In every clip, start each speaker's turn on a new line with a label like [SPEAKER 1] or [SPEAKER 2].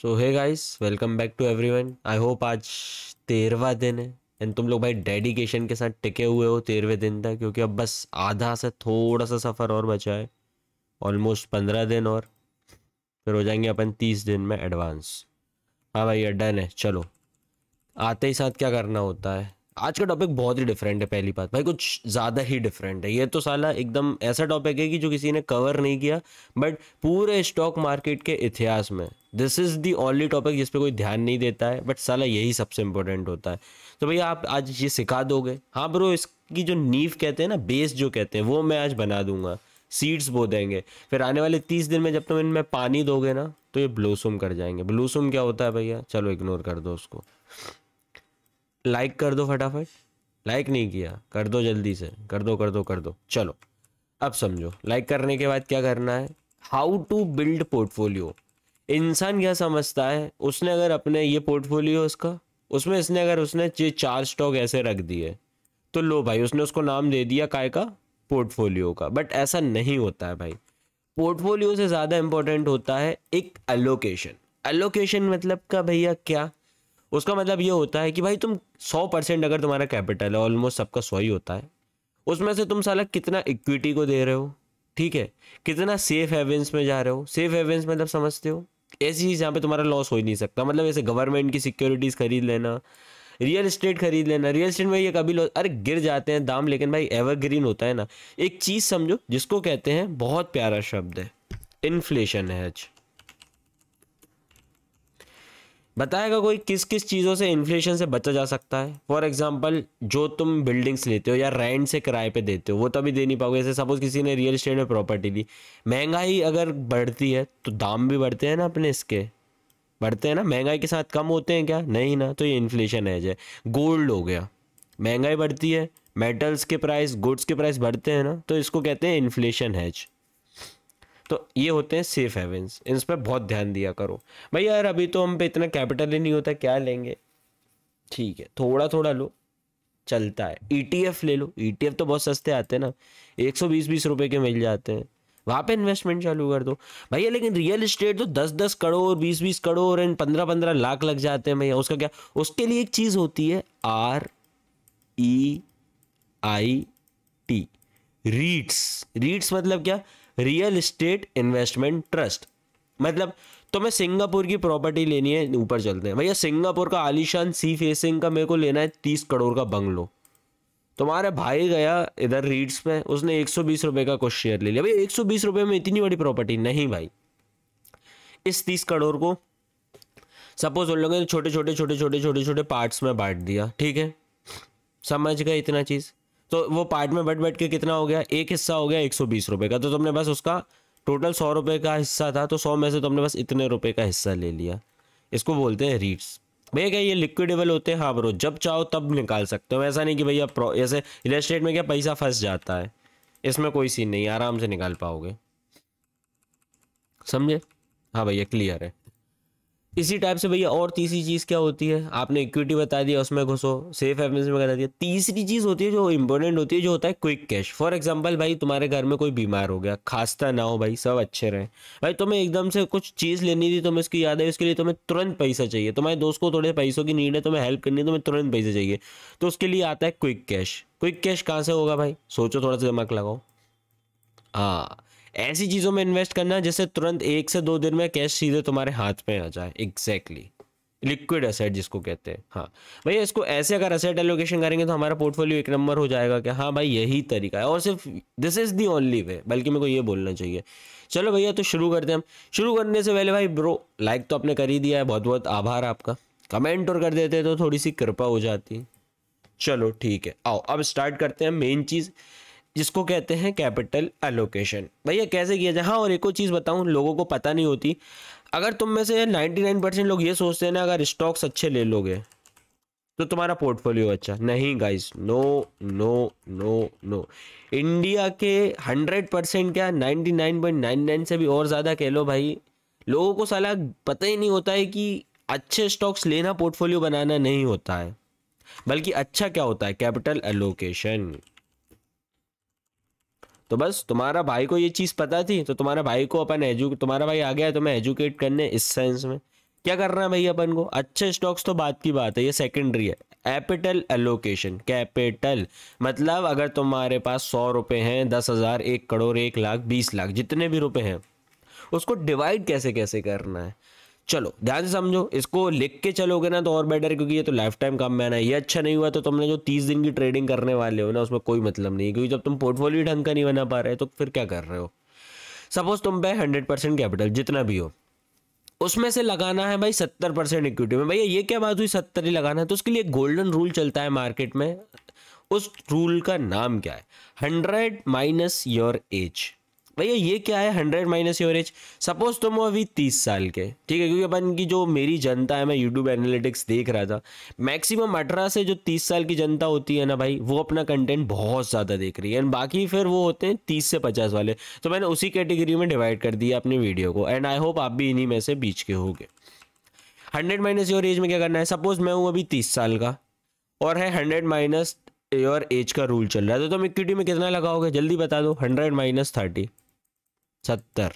[SPEAKER 1] So hi guys welcome back to everyone I hope आज तेरहवा दिन है एंड तुम लोग भाई डेडिकेशन के साथ टिके हुए हो तेरहवें दिन तक क्योंकि अब बस आधा से थोड़ा सा सफ़र और बचा है ऑलमोस्ट पंद्रह दिन और फिर हो जाएंगे अपन तीस दिन में एडवांस हाँ भाई डन है चलो आते ही साथ क्या करना होता है आज का टॉपिक बहुत ही डिफरेंट है पहली बात भाई कुछ ज़्यादा ही डिफरेंट है ये तो साला एकदम ऐसा टॉपिक है कि जो किसी ने कवर नहीं किया बट पूरे स्टॉक मार्केट के इतिहास में this is the only topic जिस पर कोई ध्यान नहीं देता है बट साला यही सबसे इंपॉर्टेंट होता है तो भैया आप आज ये सिखा दोगे हाँ ब्रो इसकी जो नीव कहते हैं ना बेस जो कहते हैं वो मैं आज बना दूंगा सीड्स बो देंगे फिर आने वाले तीस दिन में जब तुम तो इनमें पानी दोगे ना तो ये ब्लूसुम कर जाएंगे ब्लूसुम क्या होता है भैया चलो इग्नोर कर दो उसको लाइक कर दो फटाफट लाइक नहीं किया कर दो जल्दी से कर दो कर दो कर दो चलो अब समझो लाइक करने के बाद क्या करना है हाउ टू बिल्ड पोर्टफोलियो इंसान क्या समझता है उसने अगर अपने ये पोर्टफोलियो उसका उसमें इसने अगर उसने ये चार स्टॉक ऐसे रख दिए तो लो भाई उसने उसको नाम दे दिया काय का पोर्टफोलियो का बट ऐसा नहीं होता है भाई पोर्टफोलियो से ज़्यादा इम्पोर्टेंट होता है एक एलोकेशन एलोकेशन मतलब का भैया क्या उसका मतलब ये होता है कि भाई तुम सौ परसेंट अगर तुम्हारा कैपिटल है ऑलमोस्ट सबका सौ ही होता है उसमें से तुम साला कितना इक्विटी को दे रहे हो ठीक है कितना सेफ हेवेंस में जा रहे हो सेफ हेवेंस मतलब समझते हो ऐसी चीज़ जहाँ पे तुम्हारा लॉस हो ही नहीं सकता मतलब ऐसे गवर्नमेंट की सिक्योरिटीज़ खरीद लेना रियल इस्टेट खरीद लेना रियल इस्टेट में ये कभी लॉस अरे गिर जाते हैं दाम लेकिन भाई एवरग्रीन होता है ना एक चीज़ समझो जिसको कहते हैं बहुत प्यारा शब्द है इन्फ्लेशन है आज बताएगा कोई किस किस चीज़ों से इन्फ्लेशन से बचा जा सकता है फॉर एग्जाम्पल जो तुम बिल्डिंग्स लेते हो या रेंट से किराए पे देते हो वो तभी तो दे नहीं पाओगे जैसे सपोज किसी ने रियल इस्टेट में प्रॉपर्टी ली महंगाई अगर बढ़ती है तो दाम भी बढ़ते हैं ना अपने इसके बढ़ते हैं ना महंगाई के साथ कम होते हैं क्या नहीं ना तो ये इन्फ्लेशन है जय गोल्ड हो गया महंगाई बढ़ती है मेटल्स के प्राइस गुड्स के प्राइस बढ़ते हैं ना तो इसको कहते हैं इन्फ्लेशन हैज तो ये होते हैं सेफ हेवेंस इन पर बहुत ध्यान दिया करो भाई यार अभी तो हम पे इतना कैपिटल ही नहीं होता क्या लेंगे ठीक है थोड़ा थोड़ा लो चलता है ई e ले लो ई e तो बहुत सस्ते आते हैं ना एक सौ बीस बीस रुपये के मिल जाते हैं वहाँ पे इन्वेस्टमेंट चालू कर दो भैया लेकिन रियल इस्टेट तो दस दस करोड़ बीस बीस करोड़ एंड पंद्रह पंद्रह लाख लग जाते हैं भैया उसका क्या उसके लिए एक चीज़ होती है आर ई आई टी रीट्स रीट्स मतलब क्या रियल इस्टेट इन्वेस्टमेंट ट्रस्ट मतलब तो मैं सिंगापुर की प्रॉपर्टी लेनी है ऊपर चलते हैं भैया सिंगापुर का आलिशान सी फेसिंग का मेरे को लेना है तीस करोड़ का बंगलो तुम्हारे भाई गया इधर रीड्स में उसने एक सौ बीस रुपये का कुछ शेयर ले लिया भैया एक सौ बीस रुपये में इतनी बड़ी प्रॉपर्टी नहीं भाई इस तीस करोड़ को सपोज उन लोगों ने छोटे छोटे छोटे छोटे छोटे छोटे पार्ट्स में बांट दिया ठीक है समझ गए इतना चीज़ तो वो पार्ट में बैठ बैठ के कितना हो गया एक हिस्सा हो गया एक सौ बीस रुपये का तो तुमने बस उसका टोटल सौ रुपये का हिस्सा था तो सौ में से तुमने बस इतने रुपये का हिस्सा ले लिया इसको बोलते हैं रीट्स भैया क्या ये लिक्विडेबल होते हैं हाँ ब्रो जब चाहो तब निकाल सकते हो ऐसा नहीं कि भैया जैसे रियल स्टेट में क्या पैसा फंस जाता है इसमें कोई सीन नहीं आराम से निकाल पाओगे समझे हाँ भैया क्लियर है इसी टाइप से भैया और तीसरी चीज़ क्या होती है आपने इक्विटी बता दिया उसमें घुसो सेफ एवेंस में बता दिया तीसरी चीज़ होती है जो इंपॉर्टेंट होती है जो होता है क्विक कैश फॉर एग्जांपल भाई तुम्हारे घर में कोई बीमार हो गया खास्ता ना हो भाई सब अच्छे रहें भाई तुम्हें एकदम से कुछ चीज़ लेनी थी तुम्हें इसकी याद है उसके लिए तुम्हें तुरंत पैसा चाहिए तुम्हारे दोस्त को थोड़े पैसों की नीड है तुम्हें हेल्प करनी है तुम्हें तुरंत पैसे चाहिए तो उसके लिए आता है क्विक कैश क्विक कैश कहाँ से होगा भाई सोचो थोड़ा सा दिमाग लगाओ हाँ ऐसी चीज़ों में इन्वेस्ट करना जैसे तुरंत एक से दो दिन में कैश सीधे तुम्हारे हाथ में आ जाए एग्जैक्टली लिक्विड असेट जिसको कहते हैं हाँ भैया इसको ऐसे अगर असेट एलोकेशन करेंगे तो हमारा पोर्टफोलियो एक नंबर हो जाएगा क्या हाँ भाई यही तरीका है और सिर्फ this is the only way बल्कि मेरे को ये बोलना चाहिए चलो भैया तो शुरू करते हैं हम शुरू करने से पहले भाई ब्रो लाइक तो आपने कर ही दिया है बहुत बहुत आभार आपका कमेंट और कर देते तो थोड़ी सी कृपा हो जाती चलो ठीक है आओ अब स्टार्ट करते हैं मेन चीज़ जिसको कहते हैं कैपिटल एलोकेशन भैया कैसे किया जाए हाँ और एक और चीज़ बताऊँ लोगों को पता नहीं होती अगर तुम में से 99 परसेंट लोग ये सोचते हैं ना अगर स्टॉक्स अच्छे ले लोगे तो तुम्हारा पोर्टफोलियो अच्छा नहीं guys no no no no India के 100 परसेंट क्या 99.99 से भी और ज़्यादा कह लो भाई लोगों को सलाह पता ही नहीं होता है कि अच्छे स्टॉक्स लेना पोर्टफोलियो बनाना नहीं होता है बल्कि अच्छा क्या होता है कैपिटल एलोकेशन तो बस तुम्हारा भाई को ये चीज़ पता थी तो तुम्हारा भाई को अपन एजु तुम्हारा भाई आ गया तुम्हें तो एजुकेट करने इस सेंस में क्या करना है भाई अपन को अच्छे स्टॉक्स तो बात की बात है ये सेकेंडरी है कैपिटल एलोकेशन कैपिटल मतलब अगर तुम्हारे पास सौ रुपये हैं दस हज़ार एक करोड़ एक लाख बीस लाख जितने भी रुपए हैं उसको डिवाइड कैसे कैसे करना है चलो ध्यान से समझो इसको लिख के चलोगे ना तो और बेटर क्योंकि ये तो लाइफ टाइम काम मैन है ये अच्छा नहीं हुआ तो तुमने जो तीस दिन की ट्रेडिंग करने वाले हो ना उसमें कोई मतलब नहीं क्योंकि जब तुम पोर्टफोलियो ढंग का नहीं बना पा रहे तो फिर क्या कर रहे हो सपोज तुम पे हंड्रेड परसेंट कैपिटल जितना भी हो उसमें से लगाना है भाई सत्तर परसेंट इक्विटी में भैया ये क्या बात हुई सत्तर ही लगाना है तो उसके लिए गोल्डन रूल चलता है मार्केट में उस रूल का नाम क्या है हंड्रेड माइनस योर एज भैया ये क्या है हंड्रेड माइनस एवरेज सपोज तुम अभी तीस साल के ठीक है क्योंकि अपन की जो मेरी जनता है मैं यूट्यूब एनालिटिक्स देख रहा था मैक्सिमम अठारह से जो तीस साल की जनता होती है ना भाई वो अपना कंटेंट बहुत ज़्यादा देख रही है एंड बाकी फिर वो होते हैं तीस से पचास वाले तो मैंने उसी कैटेगरी में डिवाइड कर दिया अपनी वीडियो को एंड आई होप आप भी इन्हीं में से बीच के गए हंड्रेड माइनस योर एज में क्या करना है सपोज मैं हूँ अभी तीस साल का और है हंड्रेड माइनस योर एज का रूल चल रहा है तो तुम इक्विटी में कितना लगाओगे जल्दी बता दो हंड्रेड माइनस थर्टी सत्तर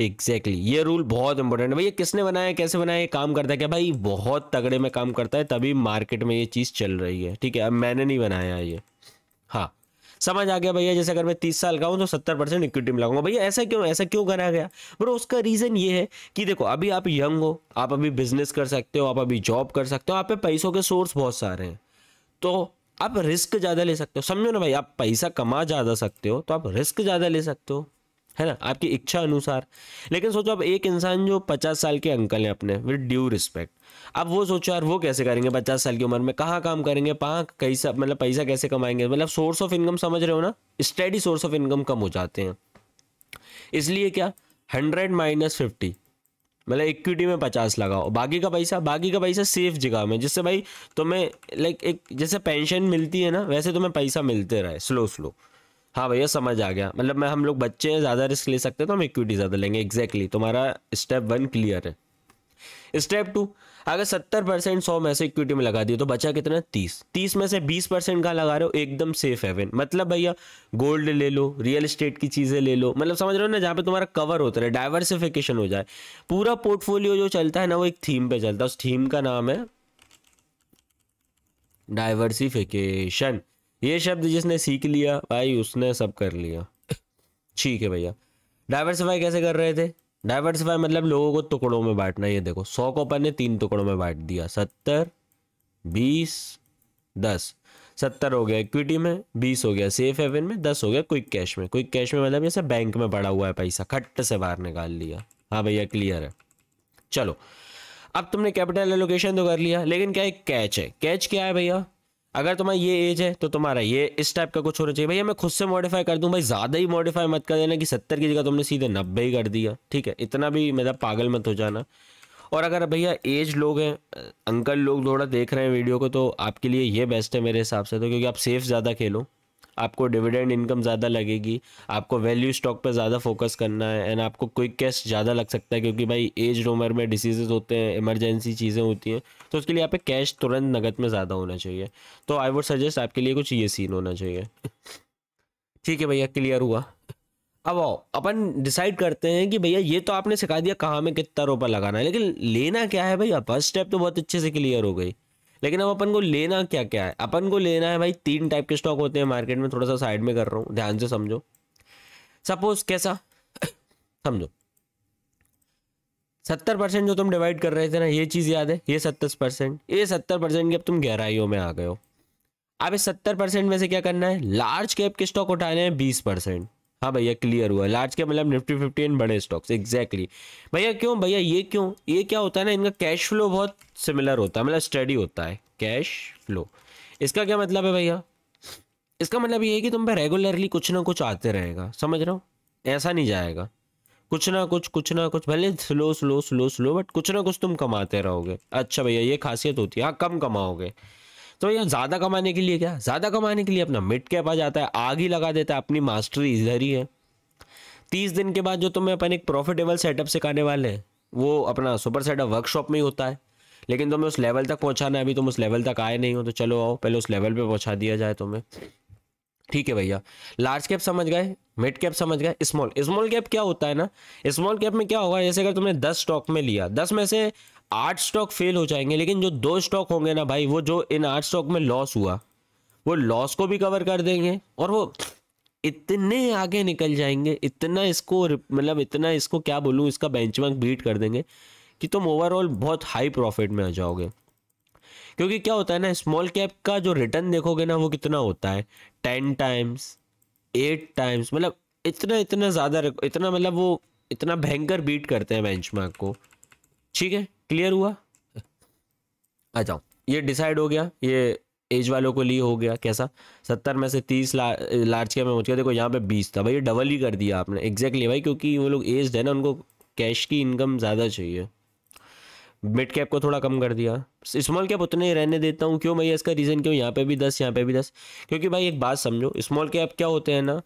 [SPEAKER 1] एग्जैक्टली exactly. ये रूल बहुत इंपॉर्टेंट है भैया किसने बनाया कैसे बनाया काम करता है क्या भाई बहुत तगड़े में काम करता है तभी मार्केट में ये चीज़ चल रही है ठीक है अब मैंने नहीं बनाया ये हाँ समझ आ गया भैया जैसे अगर मैं तीस साल का हूँ तो सत्तर परसेंट इक्विटी में लगाऊंगा भैया ऐसा क्यों ऐसा क्यों करा गया ब्रो उसका रीज़न ये है कि देखो अभी आप यंग हो आप अभी बिजनेस कर सकते हो आप अभी जॉब कर सकते हो आप पे पैसों के सोर्स बहुत सारे हैं तो आप रिस्क ज़्यादा ले सकते हो समझो ना भाई आप पैसा कमा ज़्यादा सकते हो तो आप रिस्क ज़्यादा ले सकते हो है ना आपकी इच्छा अनुसार लेकिन सोचो अब एक इंसान जो पचास साल के अंकल हैं अपने विद ड्यू रिस्पेक्ट अब वो सोचो यार वो कैसे करेंगे पचास साल की उम्र में कहाँ काम करेंगे कहाँ कैसा मतलब पैसा कैसे कमाएंगे मतलब सोर्स ऑफ इनकम समझ रहे हो ना स्टडी सोर्स ऑफ इनकम कम हो जाते हैं इसलिए क्या हंड्रेड माइनस फिफ्टी मतलब इक्विटी में पचास लगाओ बाकी का पैसा बाकी का पैसा सेफ जगह में जिससे भाई तुम्हें लाइक एक जैसे पेंशन मिलती है ना वैसे तुम्हें पैसा मिलते रहे स्लो स्लो हाँ भैया समझ आ गया मतलब मैं हम लोग बच्चे हैं ज़्यादा रिस्क ले सकते हैं तो हम इक्विटी ज़्यादा लेंगे एग्जैक्टली exactly. तुम्हारा स्टेप वन क्लियर है स्टेप टू अगर सत्तर परसेंट सौ में से इक्विटी में लगा दिए तो बचा कितना तीस तीस में से बीस परसेंट का लगा रहे हो एकदम सेफ है मतलब भैया गोल्ड ले लो रियल इस्टेट की चीज़ें ले लो मतलब समझ रहे हो ना जहाँ पे तुम्हारा कवर होता रहे डाइवर्सिफिकेशन हो जाए पूरा पोर्टफोलियो जो चलता है ना वो एक थीम पे चलता है उस थीम का नाम है डाइवर्सिफिकेशन ये शब्द जिसने सीख लिया भाई उसने सब कर लिया ठीक है भैया डाइवर्सिफाई कैसे कर रहे थे डाइवर्सिफाई मतलब लोगों को टुकड़ों में बांटना ये देखो सौ को अपन ने तीन टुकड़ों में बांट दिया सत्तर बीस दस सत्तर हो गया इक्विटी में बीस हो गया सेफ हेवन में दस हो गया क्विक कैश में क्विक कैश में मतलब जैसे बैंक में पड़ा हुआ है पैसा खट्ट से बाहर निकाल लिया हाँ भैया क्लियर है चलो अब तुमने कैपिटल एलोकेशन तो कर लिया लेकिन क्या एक कैच है कैच क्या है भैया अगर तुम्हारी ये एज है तो तुम्हारा ये इस टाइप का कुछ होना चाहिए भैया मैं खुद से मॉडिफाई कर दूं भाई ज़्यादा ही मॉडिफाई मत कर देना कि सत्तर की जगह तुमने सीधे नब्बे ही कर दिया ठीक है इतना भी मतलब पागल मत हो जाना और अगर भैया एज लोग हैं अंकल लोग थोड़ा देख रहे हैं वीडियो को तो आपके लिए ये बेस्ट है मेरे हिसाब से तो क्योंकि आप सेफ़ ज़्यादा खेलो आपको डिविडेंड इनकम ज़्यादा लगेगी आपको वैल्यू स्टॉक पर ज़्यादा फोकस करना है एंड आपको क्विक कैश ज़्यादा लग सकता है क्योंकि भाई एज उम्र में डिसीजेज होते हैं इमरजेंसी चीज़ें होती हैं तो उसके लिए आप कैश तुरंत नगद में ज़्यादा होना चाहिए तो आई वुड सजेस्ट आपके लिए कुछ ये सीन होना चाहिए ठीक है भैया क्लियर हुआ अब आओ अपन डिसाइड करते हैं कि भैया ये तो आपने सिखा दिया कहाँ में कितना रुपये लगाना है लेकिन लेना क्या है भैया फर्स्ट स्टेप तो बहुत अच्छे से क्लियर हो गई लेकिन अब अपन को लेना क्या क्या है अपन को लेना है भाई तीन टाइप के स्टॉक होते हैं मार्केट में थोड़ा सा साइड में कर रहा हूँ ध्यान से समझो सपोज कैसा समझो सत्तर परसेंट जो तुम डिवाइड कर रहे थे ना ये चीज़ याद है ये सत्तर परसेंट ये सत्तर परसेंट की अब तुम गहराइयों में आ गए हो अब इस सत्तर परसेंट में से क्या करना है लार्ज कैप के स्टॉक उठाने हैं बीस परसेंट हाँ भैया क्लियर हुआ लार्ज के मतलब निफ्टी फिफ्टी एंड बड़े स्टॉक्स एग्जैक्टली exactly. भैया क्यों भैया ये क्यों ये क्या होता है ना इनका कैश फ्लो बहुत सिमिलर होता है मतलब स्टडी होता है कैश फ्लो इसका क्या मतलब है भैया इसका मतलब ये है कि तुम पर रेगुलरली कुछ ना कुछ आते रहेगा समझ रहे हो ऐसा नहीं जाएगा कुछ ना कुछ कुछ ना कुछ भले slow slow slow slow but कुछ ना कुछ तुम कमाते रहोगे अच्छा भैया ये खासियत होती है हाँ कम कमाओगे तो यहाँ ज़्यादा कमाने के लिए क्या ज़्यादा कमाने के लिए अपना मिड कैप आ जाता है आग ही लगा देता है अपनी मास्टरी इधर ही है तीस दिन के बाद जो तुम्हें अपन एक प्रॉफिटेबल सेटअप सिखाने वाले हैं वो अपना सुपर सेटअप वर्कशॉप में ही होता है लेकिन तुम्हें उस लेवल तक पहुँचाना है अभी तुम उस लेवल तक आए नहीं हो तो चलो आओ पहले उस लेवल पर पहुँचा दिया जाए तुम्हें ठीक है भैया लार्ज कैप समझ गए मिड कैप समझ गए स्मॉल स्मॉल कैप क्या होता है ना स्मॉल कैप में क्या होगा जैसे अगर तुमने दस स्टॉक में लिया दस में से आठ स्टॉक फेल हो जाएंगे लेकिन जो दो स्टॉक होंगे ना भाई वो जो इन आठ स्टॉक में लॉस हुआ वो लॉस को भी कवर कर देंगे और वो इतने आगे निकल जाएंगे इतना इसको मतलब इतना इसको क्या बोलूँ इसका बेंचमार्क बीट कर देंगे कि तुम ओवरऑल बहुत हाई प्रॉफिट में आ जाओगे क्योंकि क्या होता है ना स्मॉल कैप का जो रिटर्न देखोगे ना वो कितना होता है टेन टाइम्स एट टाइम्स मतलब इतना इतना ज़्यादा इतना मतलब वो इतना भयंकर बीट करते हैं बेंचमार्क को ठीक है क्लियर हुआ आ जाओ ये डिसाइड हो गया ये एज वालों को लिए हो गया कैसा सत्तर में से तीस ला, लार्ज कैप में पहुँच गया देखो यहाँ पे बीस था भाई ये डबल ही कर दिया आपने एग्जैक्टली भाई क्योंकि वो लोग एज्ड है ना उनको कैश की इनकम ज़्यादा चाहिए मिड कैप को थोड़ा कम कर दिया स्मॉल कैप उतने ही रहने देता हूँ क्यों भाई इसका रीज़न क्यों यहाँ पे भी दस यहाँ पे भी दस क्योंकि भाई एक बात समझो स्मॉल कैप क्या होते हैं ना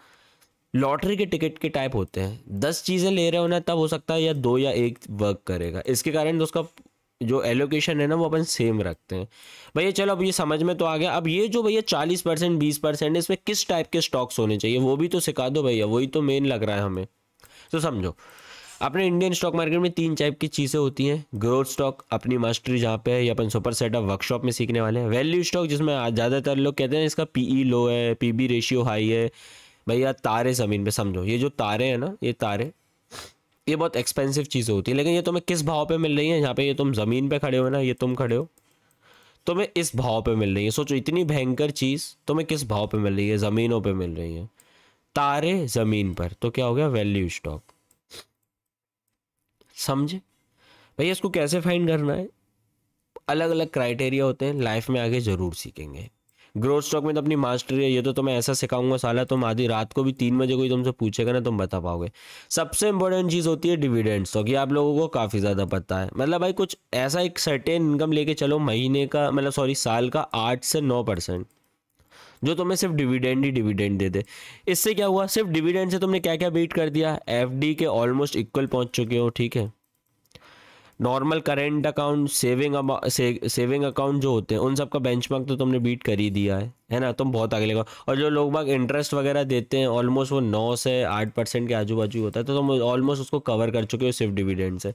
[SPEAKER 1] लॉटरी के टिकट के टाइप होते हैं दस चीज़ें ले रहे हो ना तब हो सकता है या दो या एक वर्क करेगा इसके कारण उसका जो एलोकेशन है ना वो अपन सेम रखते हैं भैया चलो अब ये समझ में तो आ गया अब ये जो भैया चालीस परसेंट बीस परसेंट इसमें किस टाइप के स्टॉक्स होने चाहिए वो भी तो सिखा दो भैया वही तो मेन लग रहा है हमें तो समझो अपने इंडियन स्टॉक मार्केट में तीन टाइप की चीज़ें होती हैं ग्रोथ स्टॉक अपनी मास्टरी जहाँ पे है या अपन सुपर सेटअप वर्कशॉप में सीखने वाले हैं वैल्यू स्टॉक जिसमें ज़्यादातर लोग कहते हैं इसका पीई लो e है पी रेशियो हाई है भैया तारे ज़मीन पे समझो ये जो तारे हैं ना ये तारे ये बहुत एक्सपेंसिव चीज़ होती है लेकिन ये तुम्हें किस भाव पे मिल रही है यहाँ पे ये तुम ज़मीन पे खड़े हो ना ये तुम खड़े हो तुम्हें इस भाव पे मिल रही है सोचो इतनी भयंकर चीज़ तुम्हें किस भाव पे मिल रही है ज़मीनों पे मिल रही है तारे ज़मीन पर तो क्या हो गया वैल्यू स्टॉक समझे भैया इसको कैसे फाइंड करना है अलग अलग क्राइटेरिया होते हैं लाइफ में आगे ज़रूर सीखेंगे ग्रोथ स्टॉक में तो अपनी मास्टरी है ये तो तुम्हें ऐसा सिखाऊंगा साला तुम आधी रात को भी तीन बजे कोई तुमसे पूछेगा ना तुम बता पाओगे सबसे इंपॉर्टेंट चीज़ होती है डिविडेंड स्टॉक ये आप लोगों को काफ़ी ज़्यादा पता है मतलब भाई कुछ ऐसा एक सर्टेन इनकम लेके चलो महीने का मतलब सॉरी साल का आठ से नौ परसेंट जो तुम्हें सिर्फ डिविडेंड ही डिविडेंड दे दे इससे क्या हुआ सिर्फ डिविडेंड से तुमने क्या क्या बीट कर दिया एफ के ऑलमोस्ट इक्वल पहुँच चुके हो ठीक है normal current account saving saving account जो होते हैं उन सब का मार्क तो तुमने बीट कर ही दिया है है ना तुम बहुत आगे लेगा और जो लोग बाग इंटरेस्ट वगैरह देते हैं ऑलमोस्ट वो नौ से आठ परसेंट के आजू बाजू होता है तो तुम ऑलमोस्ट उसको कवर कर चुके हो सिर्फ डिविडेंड से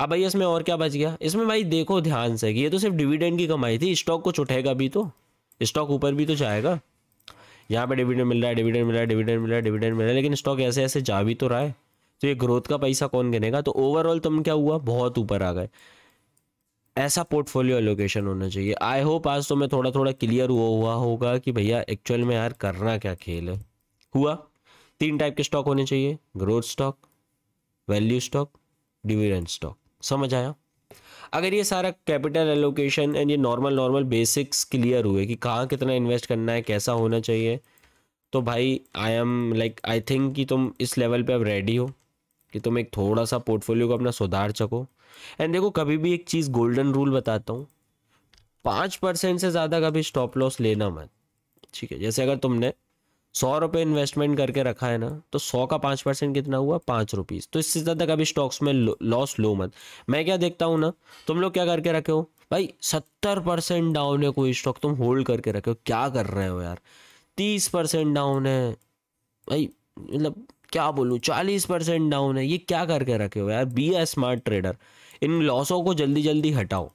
[SPEAKER 1] अब भाई इसमें और क्या बच गया इसमें भाई देखो ध्यान से कि ये तो सिर्फ डिविडेंड की कमाई थी स्टॉक कुछ उठेगा भी तो स्टॉक ऊपर भी तो जाएगा यहाँ पर मिल रहा है डिविडेंड मिल रहा है डिविडेंड मिल रहा है डिविडेंड मिल रहा है डिविडेंड मिल रहा है लेकिन स्टॉक ऐसे ऐसे जा भी तो रहा है तो ये ग्रोथ का पैसा कौन गिनेगा तो ओवरऑल तुम क्या हुआ बहुत ऊपर आ गए ऐसा पोर्टफोलियो एलोकेशन होना चाहिए आई होप आज तो मैं थोड़ा थोड़ा क्लियर हुआ हुआ होगा कि भैया एक्चुअल में यार करना क्या खेल है हुआ तीन टाइप के स्टॉक होने चाहिए growth stock value stock dividend stock समझ आया अगर ये सारा कैपिटल एलोकेशन एंड ये नॉर्मल नॉर्मल बेसिक्स क्लियर हुए कि कहाँ कितना इन्वेस्ट करना है कैसा होना चाहिए तो भाई I am like I think कि तुम इस लेवल पे अब रेडी हो कि तुम एक थोड़ा सा पोर्टफोलियो को अपना सुधार सको एंड देखो कभी भी एक चीज़ गोल्डन रूल बताता हूँ पाँच परसेंट से ज़्यादा कभी स्टॉप लॉस लेना मत ठीक है जैसे अगर तुमने सौ रुपये इन्वेस्टमेंट करके रखा है ना तो सौ का पाँच परसेंट कितना हुआ पाँच रुपीज़ तो इससे ज़्यादा कभी स्टॉक्स में लॉस लो मत मैं क्या देखता हूँ ना तुम लोग क्या करके रखे हो भाई सत्तर परसेंट डाउन है कोई स्टॉक तुम होल्ड करके रखे हो क्या कर रहे हो यार तीस परसेंट डाउन है भाई मतलब क्या बोलूँ चालीस परसेंट डाउन है ये क्या करके रखे हो यार बी अ स्मार्ट ट्रेडर इन लॉसों को जल्दी जल्दी हटाओ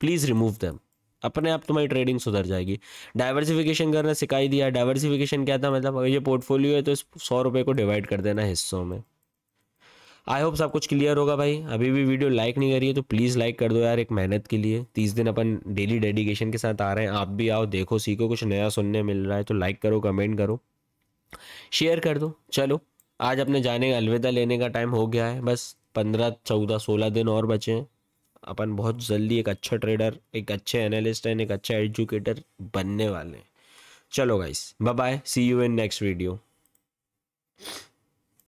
[SPEAKER 1] प्लीज़ रिमूव दैम अपने आप तुम्हारी ट्रेडिंग सुधर जाएगी डाइवर्सिफिकेशन करना सिखाई दिया डाइवर्सिफिकेशन क्या था मतलब अगर ये पोर्टफोलियो है तो इस सौ रुपये को डिवाइड कर देना हिस्सों में आई होप सब कुछ क्लियर होगा भाई अभी भी वीडियो लाइक नहीं करिए तो प्लीज़ लाइक कर दो यार एक मेहनत के लिए तीस दिन अपन डेली डेडिकेशन के साथ आ रहे हैं आप भी आओ देखो सीखो कुछ नया सुनने मिल रहा है तो लाइक करो कमेंट करो शेयर कर दो चलो आज अपने जाने का अलविदा लेने का टाइम हो गया है बस पंद्रह चौदह सोलह दिन और बचे हैं अपन बहुत जल्दी एक अच्छा ट्रेडर एक अच्छे एनालिस्ट एंड एक अच्छा एजुकेटर बनने वाले हैं चलो guys bye bye see you in next video